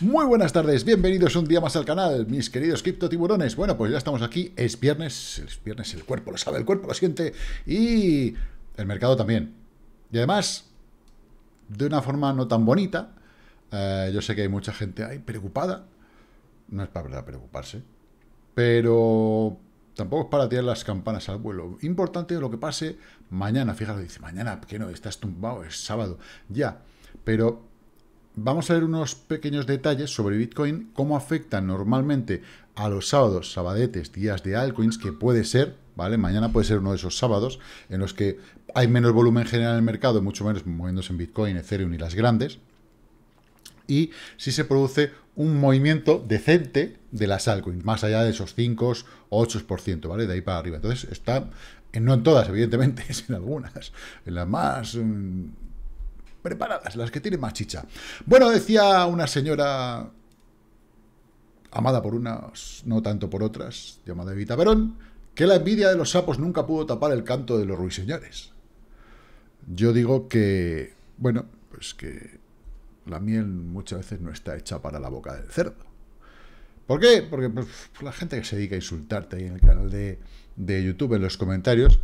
Muy buenas tardes, bienvenidos un día más al canal, mis queridos Tiburones. Bueno, pues ya estamos aquí, es viernes, es viernes, el cuerpo lo sabe, el cuerpo lo siente y el mercado también. Y además, de una forma no tan bonita, eh, yo sé que hay mucha gente ahí preocupada, no es para preocuparse, pero tampoco es para tirar las campanas al vuelo. Importante lo que pase mañana, fíjate, dice, mañana, que no, estás tumbado, es sábado, ya, pero Vamos a ver unos pequeños detalles sobre Bitcoin, cómo afecta normalmente a los sábados, sabadetes, días de altcoins, que puede ser, ¿vale? Mañana puede ser uno de esos sábados en los que hay menos volumen general en el mercado, mucho menos moviéndose en Bitcoin, Ethereum y las grandes. Y si se produce un movimiento decente de las altcoins, más allá de esos 5 o 8%, ¿vale? De ahí para arriba. Entonces, está, no en todas, evidentemente, es en algunas, en las más... Mm, preparadas, las que tienen más chicha. Bueno, decía una señora amada por unas, no tanto por otras, llamada Evita Perón, que la envidia de los sapos nunca pudo tapar el canto de los ruiseñores. Yo digo que, bueno, pues que la miel muchas veces no está hecha para la boca del cerdo. ¿Por qué? Porque pues, la gente que se dedica a insultarte ahí en el canal de, de YouTube, en los comentarios,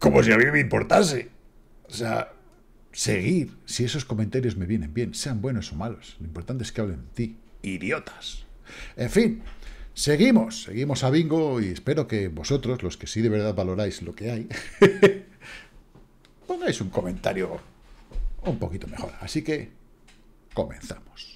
como si a mí me importase. O sea, seguir si esos comentarios me vienen bien, sean buenos o malos. Lo importante es que hablen de ti. Idiotas. En fin, seguimos, seguimos a Bingo y espero que vosotros, los que sí de verdad valoráis lo que hay, pongáis un comentario un poquito mejor. Así que comenzamos.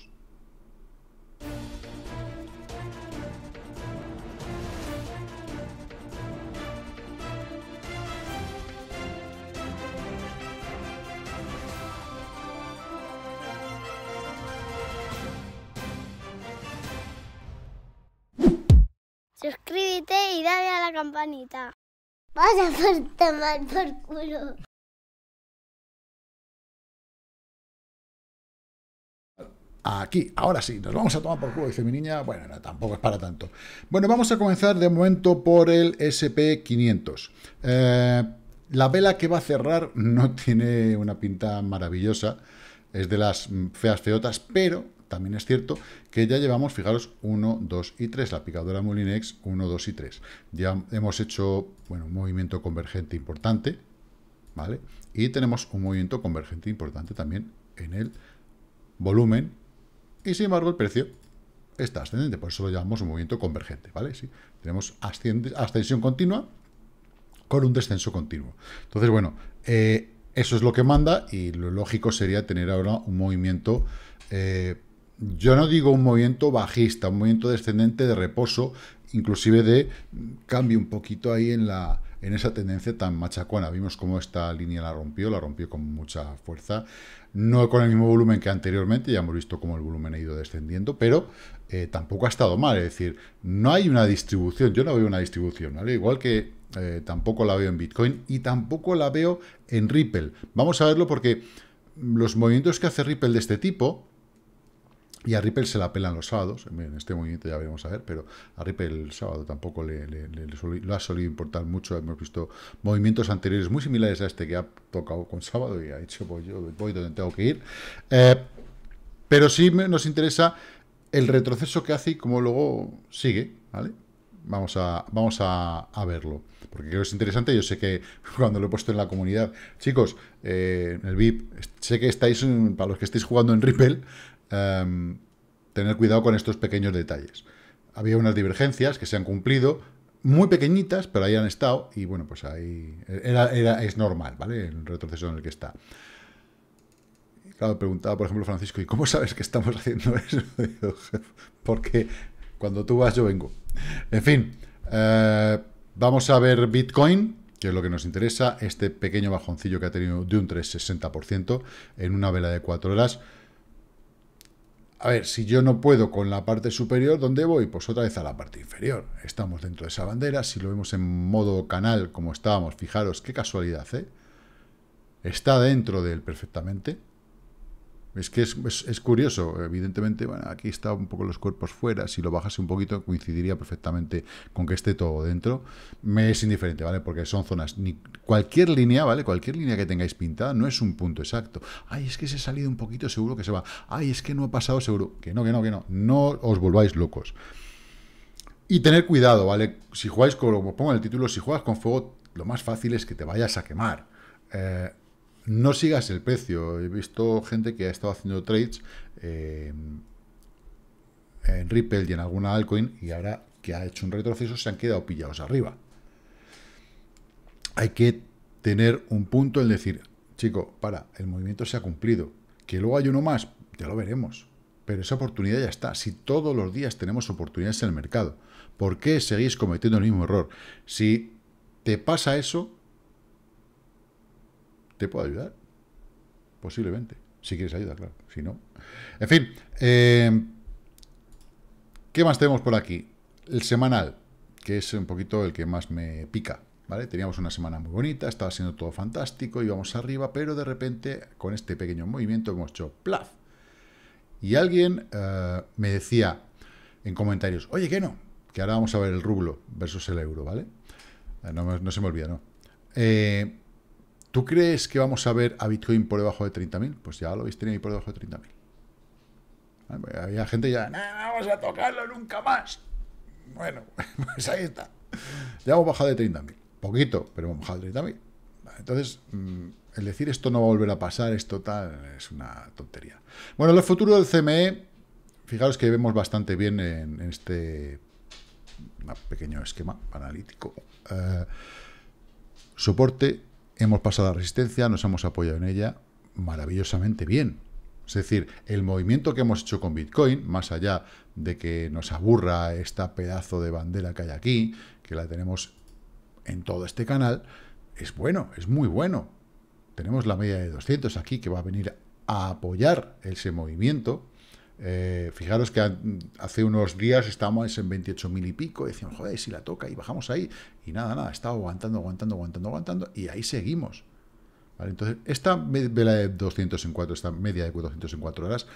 Vaya a por culo. Aquí, ahora sí, nos vamos a tomar por culo, dice mi niña. Bueno, tampoco es para tanto. Bueno, vamos a comenzar de momento por el SP500. Eh, la vela que va a cerrar no tiene una pinta maravillosa, es de las feas feotas, pero también es cierto que ya llevamos, fijaros, 1, 2 y 3, la picadora Molinex 1, 2 y 3. Ya hemos hecho bueno, un movimiento convergente importante, ¿vale? Y tenemos un movimiento convergente importante también en el volumen y sin embargo el precio está ascendente, por eso lo llamamos un movimiento convergente, ¿vale? Sí, tenemos ascensión continua con un descenso continuo. Entonces, bueno, eh, eso es lo que manda y lo lógico sería tener ahora un movimiento eh, yo no digo un movimiento bajista, un movimiento descendente de reposo, inclusive de cambio un poquito ahí en la en esa tendencia tan machacuana. Vimos cómo esta línea la rompió, la rompió con mucha fuerza, no con el mismo volumen que anteriormente, ya hemos visto cómo el volumen ha ido descendiendo, pero eh, tampoco ha estado mal, es decir, no hay una distribución, yo no veo una distribución, ¿vale? Igual que eh, tampoco la veo en Bitcoin y tampoco la veo en Ripple. Vamos a verlo porque los movimientos que hace Ripple de este tipo, y a Ripple se la pelan los sábados, en este movimiento ya veremos a ver, pero a Ripple el sábado tampoco le, ha solido importar mucho. Hemos visto movimientos anteriores muy similares a este que ha tocado con sábado y ha dicho, pues yo voy donde tengo que ir. Eh, pero sí nos interesa el retroceso que hace y cómo luego sigue, ¿vale? Vamos a, vamos a, verlo, porque creo que es interesante. Yo sé que cuando lo he puesto en la comunidad, chicos, eh, en el VIP, sé que estáis, para los que estáis jugando en Ripple, Em, tener cuidado con estos pequeños detalles. Había unas divergencias que se han cumplido, muy pequeñitas, pero ahí han estado, y bueno, pues ahí es normal, ¿vale? El retroceso en el que está. claro, preguntaba, por ejemplo, Francisco, ¿y cómo sabes que estamos haciendo eso? Porque cuando tú vas, yo vengo. En fin, eh, vamos a ver Bitcoin, que es lo que nos interesa, este pequeño bajoncillo que ha tenido de un 3,60% en una vela de 4 horas a ver, si yo no puedo con la parte superior, ¿dónde voy? Pues otra vez a la parte inferior. Estamos dentro de esa bandera. Si lo vemos en modo canal, como estábamos, fijaros, qué casualidad, ¿eh? Está dentro de él perfectamente. Es que es, curioso, evidentemente, bueno, aquí está un poco los cuerpos fuera, si lo bajase un poquito coincidiría perfectamente con que esté todo dentro. Me es indiferente, ¿vale? Porque son zonas, ni, cualquier línea, ¿vale? Cualquier línea que tengáis pintada no es un punto exacto. Ay, es que se ha salido un poquito, seguro que se va. Ay, es que no ha pasado, seguro. Que no, que no, que no. No os volváis locos. Y tener cuidado, ¿vale? Si jugáis, con, como pongo en el título, si juegas con fuego, lo más fácil es que te vayas a quemar. Eh, no sigas el precio. He visto gente que ha estado haciendo trades eh, en Ripple y en alguna altcoin y ahora que ha hecho un retroceso se han quedado pillados arriba. Hay que tener un punto en decir, chico, para, el movimiento se ha cumplido. Que luego hay uno más, ya lo veremos. Pero esa oportunidad ya está. Si todos los días tenemos oportunidades en el mercado, ¿por qué seguís cometiendo el mismo error? Si te pasa eso, ¿Te puedo ayudar? Posiblemente. Si quieres ayuda, claro. Si no. En fin. Eh, ¿Qué más tenemos por aquí? El semanal, que es un poquito el que más me pica. ¿Vale? Teníamos una semana muy bonita, estaba siendo todo fantástico, íbamos arriba, pero de repente con este pequeño movimiento hemos hecho plaf. Y alguien eh, me decía en comentarios, oye, que no, que ahora vamos a ver el rublo versus el euro, ¿vale? Eh, no, no se me olvida, ¿no? Eh, ¿Tú crees que vamos a ver a Bitcoin por debajo de 30.000? Pues ya lo habéis tenido ahí por debajo de 30.000. Ah, había gente ya, no, vamos a tocarlo nunca más. Bueno, pues ahí está. Ya hemos bajado de 30.000. Poquito, pero hemos bajado de 30.000. Entonces, mm, el decir esto no va a volver a pasar, esto tal, es una tontería. Bueno, el futuro del CME, fijaros que vemos bastante bien en, este pequeño esquema analítico. Eh, soporte hemos pasado la resistencia, nos hemos apoyado en ella maravillosamente bien. Es decir, el movimiento que hemos hecho con Bitcoin, más allá de que nos aburra esta pedazo de bandera que hay aquí, que la tenemos en todo este canal, es bueno, es muy bueno. Tenemos la media de 200 aquí que va a venir a apoyar ese movimiento eh, fijaros que hace unos días estábamos en 28.000 y pico, y decíamos, joder, si la toca y bajamos ahí, y nada, nada, estaba aguantando, aguantando, aguantando, aguantando, y ahí seguimos. Entonces, esta vela de 200 en 4, esta media de 200 en horas,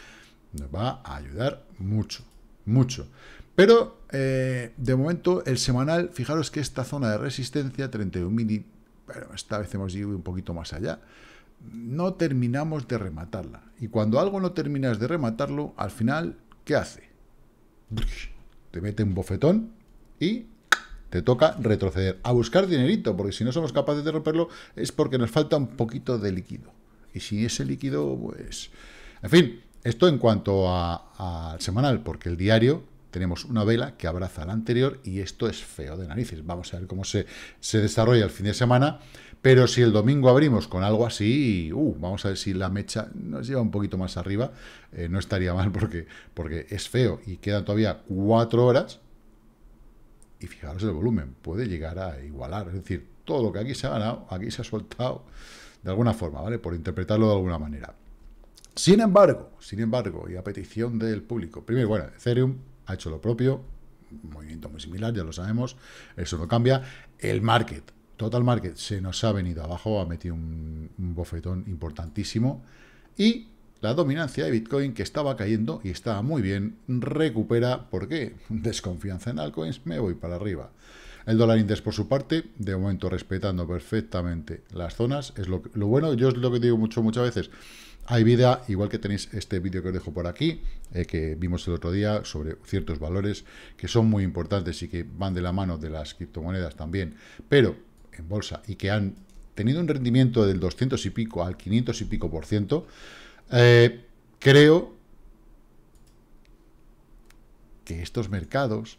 nos va a ayudar mucho, mucho. Pero, eh, de momento, el semanal, fijaros que esta zona de resistencia, 31.000 y... Bueno, esta vez hemos ido un poquito más allá no terminamos de rematarla. Y cuando algo no terminas de rematarlo, al final, ¿qué hace? Te mete un bofetón y te toca retroceder a buscar dinerito, porque si no somos capaces de romperlo es porque nos falta un poquito de líquido. Y si ese líquido, pues... En fin, esto en cuanto al semanal, porque el diario tenemos una vela que abraza la anterior y esto es feo de narices. Vamos a ver cómo se, se desarrolla el fin de semana. Pero si el domingo abrimos con algo así, uh, vamos a ver si la mecha nos lleva un poquito más arriba. Eh, no estaría mal porque, porque es feo y quedan todavía cuatro horas. Y fijaros el volumen, puede llegar a igualar. Es decir, todo lo que aquí se ha ganado, aquí se ha soltado de alguna forma, ¿vale? Por interpretarlo de alguna manera. Sin embargo, sin embargo, y a petición del público, primero, bueno, Ethereum ha hecho lo propio, un movimiento muy similar, ya lo sabemos, eso no cambia. El market Total Market se nos ha venido abajo, ha metido un, bofetón importantísimo. Y la dominancia de Bitcoin, que estaba cayendo y estaba muy bien, recupera, ¿por qué? Desconfianza en altcoins, me voy para arriba. El dólar index, por su parte, de momento respetando perfectamente las zonas, es lo, bueno, yo es lo que digo mucho muchas veces, hay vida, igual que tenéis este vídeo que os dejo por aquí, eh, que vimos el otro día sobre ciertos valores que son muy importantes y que van de la mano de las criptomonedas también, pero en bolsa y que han tenido un rendimiento del 200 y pico al 500 y pico por ciento, eh, creo que estos mercados,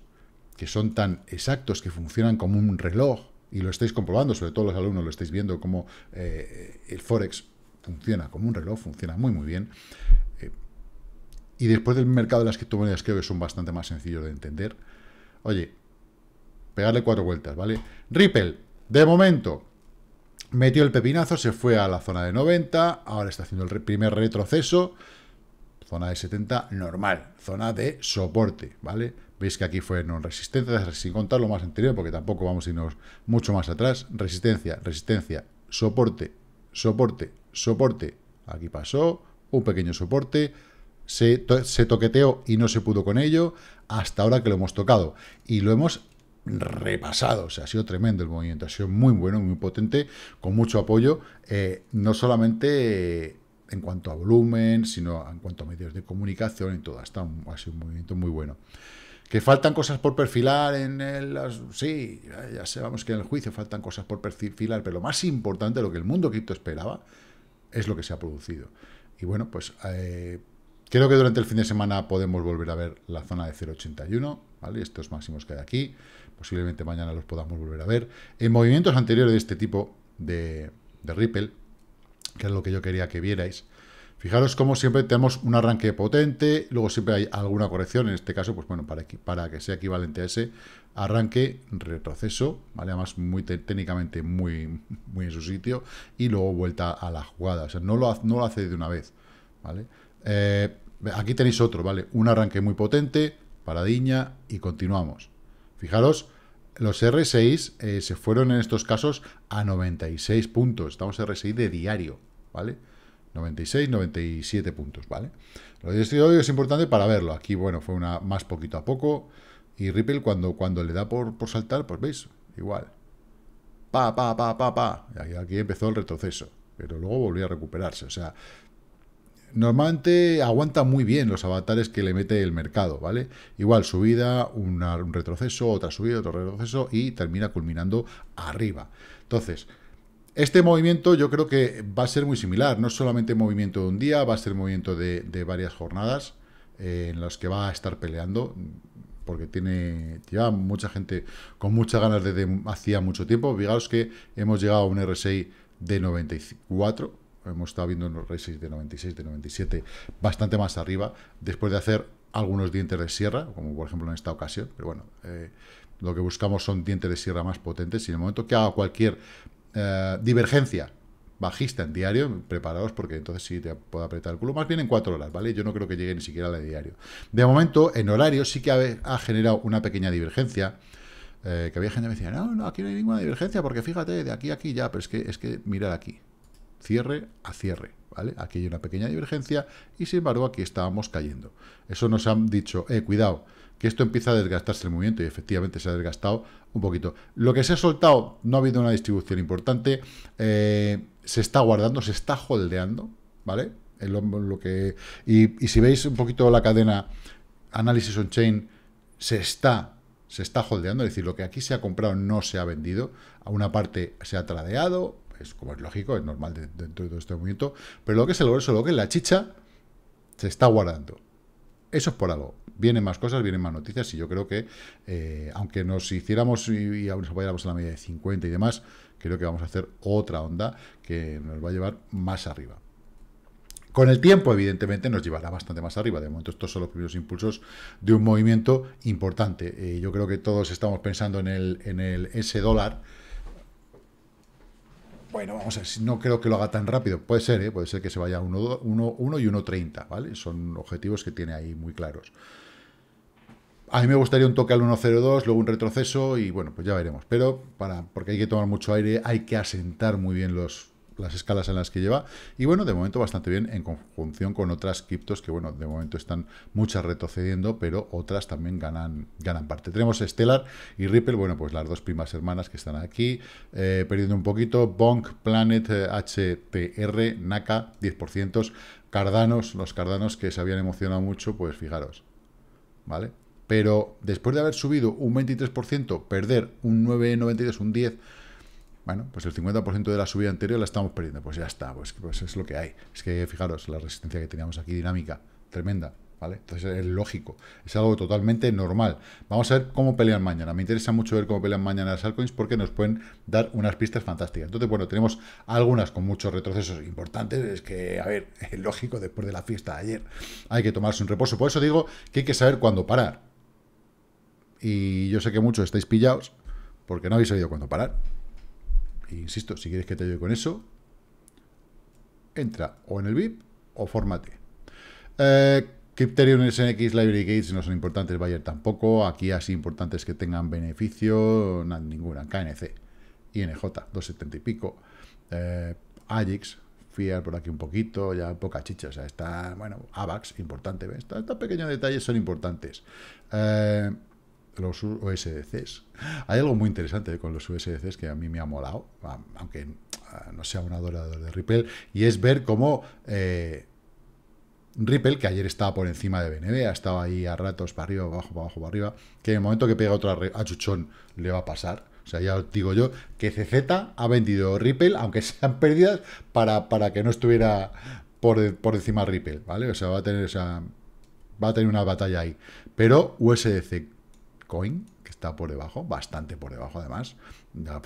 que son tan exactos, que funcionan como un reloj, y lo estáis comprobando, sobre todo los alumnos lo estáis viendo, como eh, el Forex funciona como un reloj, funciona muy, muy bien. Eh, y después del mercado de las criptomonedas creo que son bastante más sencillos de entender. Oye, pegarle cuatro vueltas, ¿vale? Ripple, de momento, metió el pepinazo, se fue a la zona de 90, ahora está haciendo el primer retroceso, zona de 70 normal, zona de soporte, ¿vale? Veis que aquí fue no resistencia, sin contar lo más anterior, porque tampoco vamos a irnos mucho más atrás, resistencia, resistencia, soporte, soporte, soporte, aquí pasó, un pequeño soporte, se, se toqueteó y no se pudo con ello, hasta ahora que lo hemos tocado, y lo hemos repasado. O sea, ha sido tremendo el movimiento. Ha sido muy bueno, muy potente, con mucho apoyo, eh, no solamente en cuanto a volumen, sino en cuanto a medios de comunicación y todo. ha sido un movimiento muy bueno. ¿Que faltan cosas por perfilar en el... Sí, ya sabemos que en el juicio faltan cosas por perfilar, pero lo más importante, lo que el mundo cripto esperaba, es lo que se ha producido. Y bueno, pues eh, creo que durante el fin de semana podemos volver a ver la zona de 0.81, ¿vale? Estos máximos que hay aquí. Posiblemente mañana los podamos volver a ver. En movimientos anteriores de este tipo de, Ripple, que es lo que yo quería que vierais, Fijaros cómo siempre tenemos un arranque potente, luego siempre hay alguna corrección, en este caso, pues bueno, para, que sea equivalente a ese arranque, retroceso, ¿vale? Además, muy técnicamente muy, muy en su sitio, y luego vuelta a la jugada. O sea, no lo, hace de una vez, ¿vale? Eh, aquí tenéis otro, ¿vale? Un arranque muy potente, paradiña, y continuamos. Fijaros, los R6 eh, se fueron en estos casos a 96 puntos. Estamos R6 de diario, ¿vale? 96, 97 puntos, ¿vale? Lo de este hoy, es importante para verlo. Aquí, bueno, fue una más poquito a poco. Y Ripple, cuando, cuando le da por, saltar, pues veis, igual. Pa, pa, pa, pa, pa. Y aquí, aquí empezó el retroceso. Pero luego volvió a recuperarse. O sea, Normalmente aguanta muy bien los avatares que le mete el mercado, ¿vale? Igual subida, un retroceso, otra subida, otro retroceso y termina culminando arriba. Entonces, este movimiento yo creo que va a ser muy similar, no solamente movimiento de un día, va a ser movimiento de, varias jornadas eh, en las que va a estar peleando, porque tiene ya mucha gente con muchas ganas desde hacía mucho tiempo. Fijaos que hemos llegado a un RSI de 94, hemos estado viendo en los races de 96, de 97, bastante más arriba, después de hacer algunos dientes de sierra, como por ejemplo en esta ocasión, pero bueno, eh, lo que buscamos son dientes de sierra más potentes y en el momento que haga cualquier eh, divergencia bajista en diario, preparaos porque entonces sí te puedo apretar el culo, más bien en 4 horas, ¿vale? Yo no creo que llegue ni siquiera a la de diario. De momento, en horario sí que ha, generado una pequeña divergencia, eh, que había gente que me decía, no, no, aquí no hay ninguna divergencia, porque fíjate, de aquí a aquí ya, pero es que, es que mirar aquí cierre a cierre. ¿Vale? Aquí hay una pequeña divergencia y sin embargo aquí estábamos cayendo. Eso nos han dicho, eh, cuidado, que esto empieza a desgastarse el movimiento y efectivamente se ha desgastado un poquito. Lo que se ha soltado, no ha habido una distribución importante, eh, se está guardando, se está holdeando, ¿vale? lo que, y, si veis un poquito la cadena análisis on-chain, se está, se está holdeando, es decir, lo que aquí se ha comprado no se ha vendido, a una parte se ha tradeado, es como es lógico, es normal dentro de todo este movimiento, pero lo que es el es lo que la chicha, se está guardando. Eso es por algo. Vienen más cosas, vienen más noticias y yo creo que, eh, aunque nos hiciéramos y, nos apoyáramos en la media de 50 y demás, creo que vamos a hacer otra onda que nos va a llevar más arriba. Con el tiempo, evidentemente, nos llevará bastante más arriba. De momento, estos son los primeros impulsos de un movimiento importante. Eh, yo creo que todos estamos pensando en el, en el S dólar, bueno, vamos a ver, no creo que lo haga tan rápido. Puede ser, ¿eh? puede ser que se vaya 1, 1, 1 y 1.30, ¿vale? Son objetivos que tiene ahí muy claros. A mí me gustaría un toque al 1.02, luego un retroceso y bueno, pues ya veremos. Pero para, porque hay que tomar mucho aire, hay que asentar muy bien los las escalas en las que lleva. Y bueno, de momento bastante bien en conjunción con otras criptos que, bueno, de momento están muchas retrocediendo, pero otras también ganan, ganan parte. Tenemos Stellar y Ripple, bueno, pues las dos primas hermanas que están aquí, eh, perdiendo un poquito. Bonk, Planet, HPR, HTR, NACA, 10%. Cardanos, los cardanos que se habían emocionado mucho, pues fijaros, ¿vale? Pero después de haber subido un 23%, perder un 9,92, un 10%, bueno, pues el 50% de la subida anterior la estamos perdiendo. Pues ya está, pues, pues, es lo que hay. Es que fijaros, la resistencia que teníamos aquí dinámica, tremenda. ¿Vale? Entonces es lógico, es algo totalmente normal. Vamos a ver cómo pelean mañana. Me interesa mucho ver cómo pelean mañana las altcoins porque nos pueden dar unas pistas fantásticas. Entonces, bueno, tenemos algunas con muchos retrocesos importantes. Es que, a ver, es lógico, después de la fiesta de ayer hay que tomarse un reposo. Por eso digo que hay que saber cuándo parar. Y yo sé que muchos estáis pillados porque no habéis sabido cuándo parar insisto, si quieres que te ayude con eso, entra o en el VIP o fórmate. Eh, Crypterion, SNX, Library Gates no son importantes, Bayer tampoco, aquí así importantes que tengan beneficio, ninguna, KNC, y INJ, 270 y pico, eh, Ajax, fiar por aquí un poquito, ya poca chicha, o sea, está, bueno, AVAX, importante, Estos pequeños detalles son importantes. Eh, los USDCs. Hay algo muy interesante con los USDCs que a mí me ha molado, aunque ah, no sea un adorador de Ripple, y es ver cómo eh, Ripple, que ayer estaba por encima de BNB, ha estado ahí a ratos para arriba, abajo, para abajo, para arriba, que en el momento que pega otra achuchón le va a pasar. O sea, ya digo yo que CZ ha vendido Ripple, aunque sean pérdidas, para, para que no estuviera por, por encima Ripple, ¿vale? O sea, va a tener, o sea, va a tener una batalla ahí. Pero USDC que está por debajo, bastante por debajo además.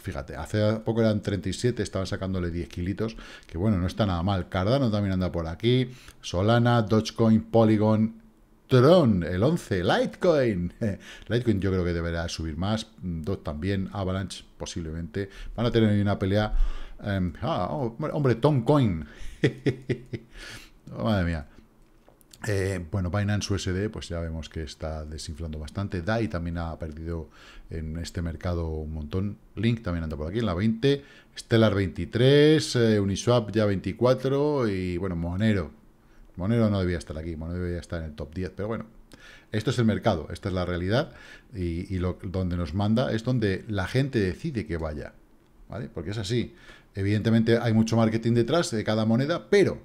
Fíjate, hace poco eran 37, estaban sacándole 10 kilitos, que bueno, no está nada mal. Cardano también anda por aquí, Solana, Dogecoin, Polygon, Tron, el 11, Litecoin. Litecoin yo creo que deberá subir más, Dos también, Avalanche posiblemente. Van a tener una pelea... Em, ah, hombre, TomCoin Madre mía. Eh, bueno, Binance USD, pues ya vemos que está desinflando bastante. DAI también ha perdido en este mercado un montón. Link también anda por aquí en la 20. Stellar 23, eh, Uniswap ya 24 y bueno, Monero. Monero no debía estar aquí, Monero debía estar en el top 10, pero bueno, esto es el mercado, esta es la realidad y, lo, donde nos manda es donde la gente decide que vaya, ¿vale? Porque es así. Evidentemente hay mucho marketing detrás de cada moneda, pero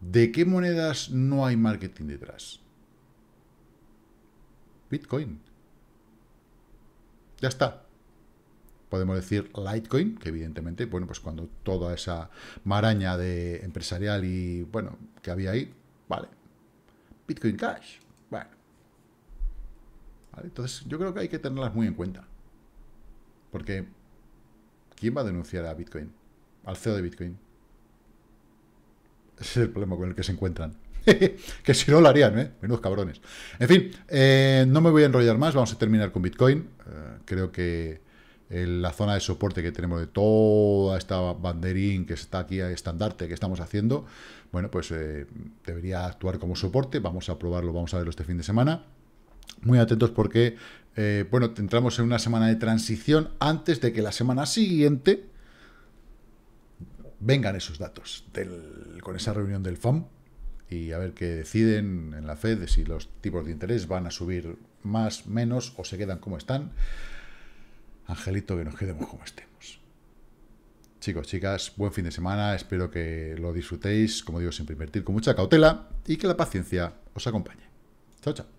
¿De qué monedas no hay marketing detrás? Bitcoin. Ya está. Podemos decir Litecoin, que evidentemente, bueno, pues cuando toda esa maraña de empresarial y, bueno, que había ahí, vale. Bitcoin Cash, bueno. ¿Vale? Entonces, yo creo que hay que tenerlas muy en cuenta. Porque, ¿quién va a denunciar a Bitcoin? Al CEO de Bitcoin. Ese es el problema con el que se encuentran. que si no lo harían, ¿eh? Menudos cabrones. En fin, eh, no me voy a enrollar más. Vamos a terminar con Bitcoin. Eh, creo que eh, la zona de soporte que tenemos de toda esta banderín que está aquí, a estandarte que estamos haciendo, bueno, pues debería actuar como soporte. Vamos a probarlo, vamos a verlo este fin de semana. Muy atentos porque, bueno, entramos en una semana de transición antes de que la semana siguiente vengan esos datos con esa reunión del FAM y a ver qué deciden en la Fed de si los tipos de interés van a subir más, menos o se quedan como están. Angelito, que nos quedemos como estemos. Chicos, chicas, buen fin de semana. Espero que lo disfrutéis, como digo, siempre, invertir con mucha cautela y que la paciencia os acompañe. Chao, chao.